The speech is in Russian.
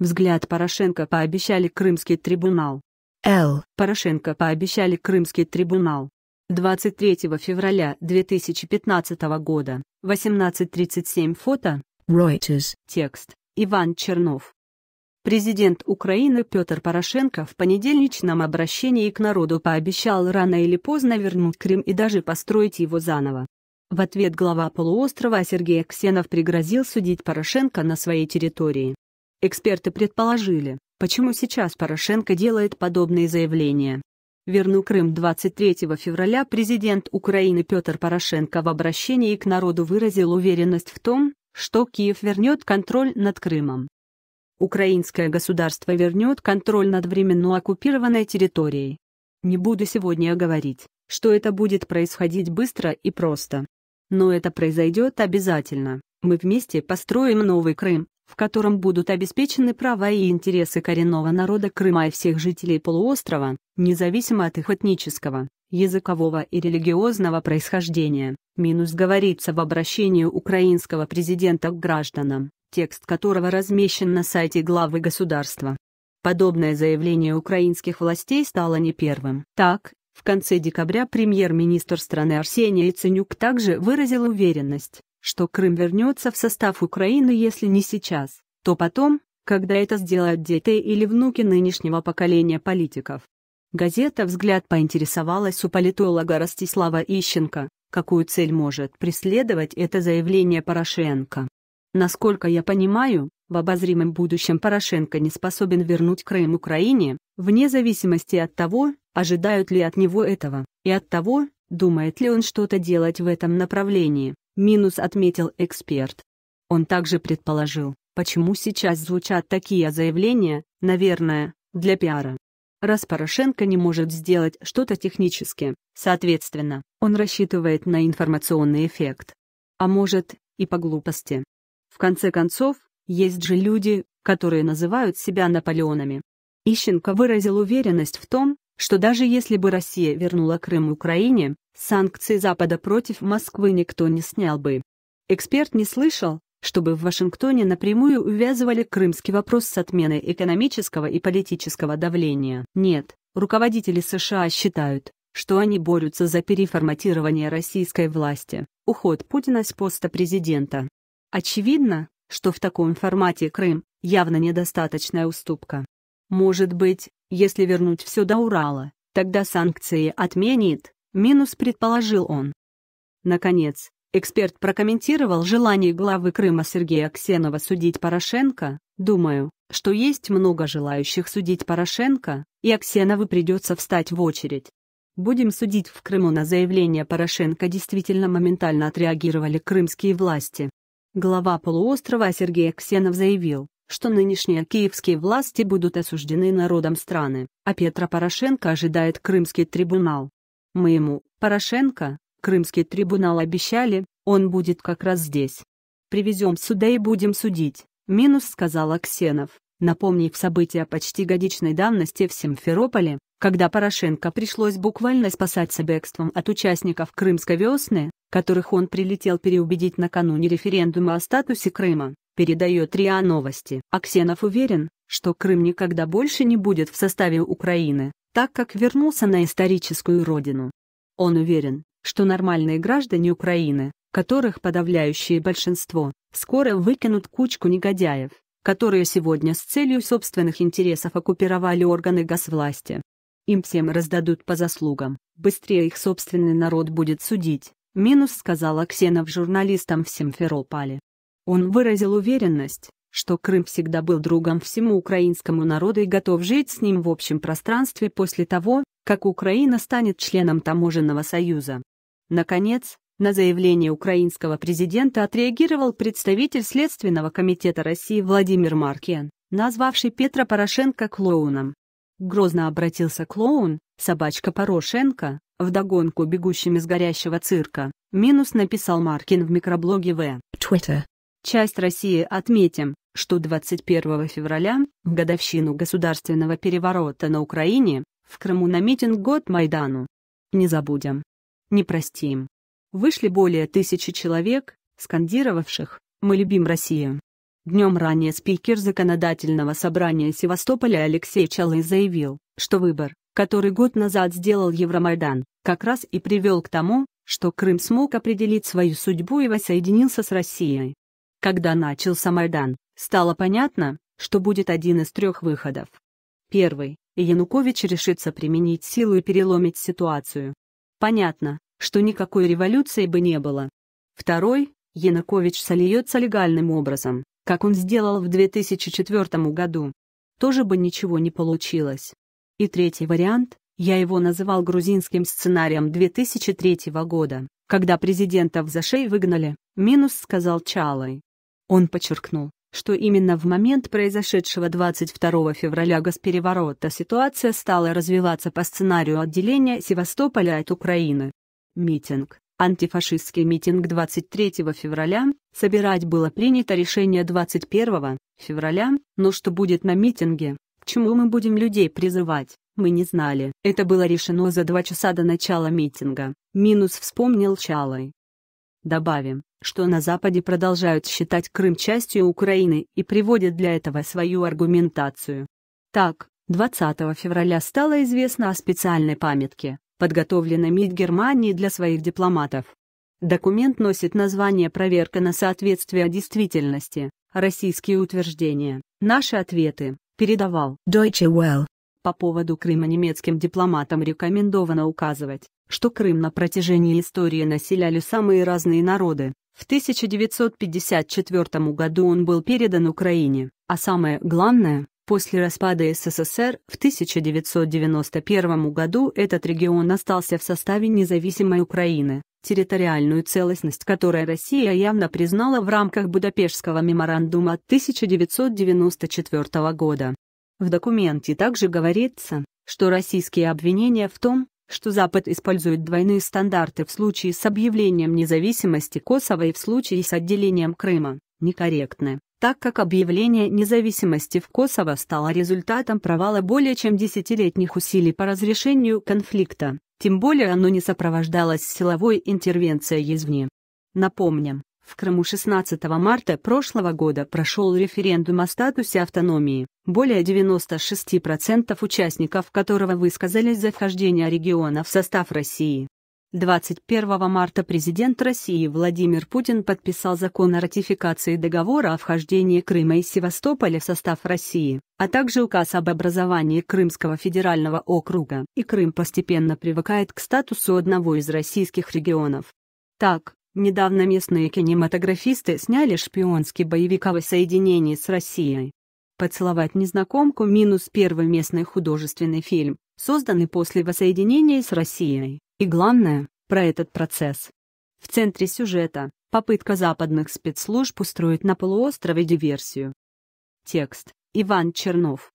Взгляд Порошенко пообещали Крымский трибунал. Л. Порошенко пообещали Крымский трибунал. 23 февраля 2015 года, 18.37 фото, Reuters, текст, Иван Чернов. Президент Украины Петр Порошенко в понедельничном обращении к народу пообещал рано или поздно вернуть Крым и даже построить его заново. В ответ глава полуострова Сергей Ксенов пригрозил судить Порошенко на своей территории. Эксперты предположили, почему сейчас Порошенко делает подобные заявления. Верну Крым 23 февраля президент Украины Петр Порошенко в обращении к народу выразил уверенность в том, что Киев вернет контроль над Крымом. Украинское государство вернет контроль над временно оккупированной территорией. Не буду сегодня говорить, что это будет происходить быстро и просто. Но это произойдет обязательно. Мы вместе построим новый Крым, в котором будут обеспечены права и интересы коренного народа Крыма и всех жителей полуострова, независимо от их этнического, языкового и религиозного происхождения. Минус говорится в обращении украинского президента к гражданам, текст которого размещен на сайте главы государства. Подобное заявление украинских властей стало не первым. Так, в конце декабря премьер-министр страны Арсений Яценюк также выразил уверенность, что Крым вернется в состав Украины если не сейчас, то потом, когда это сделают дети или внуки нынешнего поколения политиков. Газета «Взгляд» поинтересовалась у политолога Ростислава Ищенко, какую цель может преследовать это заявление Порошенко. Насколько я понимаю, в обозримом будущем Порошенко не способен вернуть Крым Украине, вне зависимости от того, ожидают ли от него этого, и от того, думает ли он что-то делать в этом направлении. Минус отметил эксперт. Он также предположил, почему сейчас звучат такие заявления, наверное, для пиара. Раз Порошенко не может сделать что-то технически, соответственно, он рассчитывает на информационный эффект. А может, и по глупости. В конце концов, есть же люди, которые называют себя Наполеонами. Ищенко выразил уверенность в том, что даже если бы Россия вернула Крым Украине, санкции Запада против Москвы никто не снял бы. Эксперт не слышал, чтобы в Вашингтоне напрямую увязывали крымский вопрос с отменой экономического и политического давления. Нет, руководители США считают, что они борются за переформатирование российской власти, уход Путина с поста президента. Очевидно, что в таком формате Крым явно недостаточная уступка. Может быть, если вернуть все до Урала, тогда санкции отменит, минус предположил он. Наконец, эксперт прокомментировал желание главы Крыма Сергея Аксенова судить Порошенко, думаю, что есть много желающих судить Порошенко, и Аксенову придется встать в очередь. Будем судить в Крыму на заявление Порошенко действительно моментально отреагировали крымские власти. Глава полуострова Сергей Ксенов заявил, что нынешние киевские власти будут осуждены народом страны, а Петра Порошенко ожидает Крымский трибунал. Мы ему, Порошенко, Крымский трибунал обещали, он будет как раз здесь. Привезем сюда и будем судить, минус сказал Аксенов, напомнив события почти годичной давности в Симферополе, когда Порошенко пришлось буквально спасаться бегством от участников Крымской весны, которых он прилетел переубедить накануне референдума о статусе Крыма передает РИА Новости. Аксенов уверен, что Крым никогда больше не будет в составе Украины, так как вернулся на историческую родину. Он уверен, что нормальные граждане Украины, которых подавляющее большинство, скоро выкинут кучку негодяев, которые сегодня с целью собственных интересов оккупировали органы госвласти. Им всем раздадут по заслугам, быстрее их собственный народ будет судить, минус сказал Аксенов журналистам в Симферополе. Он выразил уверенность, что Крым всегда был другом всему украинскому народу и готов жить с ним в общем пространстве после того, как Украина станет членом Таможенного союза. Наконец, на заявление украинского президента отреагировал представитель Следственного комитета России Владимир Маркин, назвавший Петра Порошенко клоуном. Грозно обратился клоун, собачка Порошенко, вдогонку бегущим из горящего цирка, минус написал Маркин в микроблоге В. Twitter. Часть России отметим, что 21 февраля, в годовщину государственного переворота на Украине, в Крыму на митинг «Год Майдану». Не забудем. Не простим. Вышли более тысячи человек, скандировавших «Мы любим Россию». Днем ранее спикер законодательного собрания Севастополя Алексей Чалый заявил, что выбор, который год назад сделал Евромайдан, как раз и привел к тому, что Крым смог определить свою судьбу и воссоединился с Россией. Когда начался Майдан, стало понятно, что будет один из трех выходов. Первый. Янукович решится применить силу и переломить ситуацию. Понятно, что никакой революции бы не было. Второй. Янукович сольется легальным образом, как он сделал в 2004 году. Тоже бы ничего не получилось. И третий вариант, я его называл грузинским сценарием 2003 года, когда президента в зашей выгнали, минус сказал Чалой. Он подчеркнул, что именно в момент произошедшего 22 февраля госпереворота ситуация стала развиваться по сценарию отделения Севастополя от Украины. Митинг, антифашистский митинг 23 февраля, собирать было принято решение 21 февраля, но что будет на митинге, к чему мы будем людей призывать, мы не знали. Это было решено за два часа до начала митинга, минус вспомнил Чалой. Добавим, что на Западе продолжают считать Крым частью Украины и приводят для этого свою аргументацию. Так, 20 февраля стало известно о специальной памятке, подготовленной МИД Германии для своих дипломатов. Документ носит название «Проверка на соответствие действительности. Российские утверждения. Наши ответы», передавал Deutsche Welle. По поводу Крыма немецким дипломатам рекомендовано указывать, что Крым на протяжении истории населяли самые разные народы, в 1954 году он был передан Украине, а самое главное, после распада СССР в 1991 году этот регион остался в составе независимой Украины, территориальную целостность которой Россия явно признала в рамках Будапештского меморандума 1994 года. В документе также говорится, что российские обвинения в том, что Запад использует двойные стандарты в случае с объявлением независимости Косово и в случае с отделением Крыма, некорректны, так как объявление независимости в Косово стало результатом провала более чем десятилетних усилий по разрешению конфликта, тем более оно не сопровождалось силовой интервенцией извне. Напомним, в Крыму 16 марта прошлого года прошел референдум о статусе автономии, более 96% участников которого высказались за вхождение региона в состав России. 21 марта президент России Владимир Путин подписал закон о ратификации договора о вхождении Крыма и Севастополя в состав России, а также указ об образовании Крымского федерального округа, и Крым постепенно привыкает к статусу одного из российских регионов. Так, Недавно местные кинематографисты сняли шпионский боевик о воссоединении с Россией. «Поцеловать незнакомку» минус первый местный художественный фильм, созданный после воссоединения с Россией. И главное, про этот процесс. В центре сюжета – попытка западных спецслужб устроить на полуострове диверсию. Текст – Иван Чернов.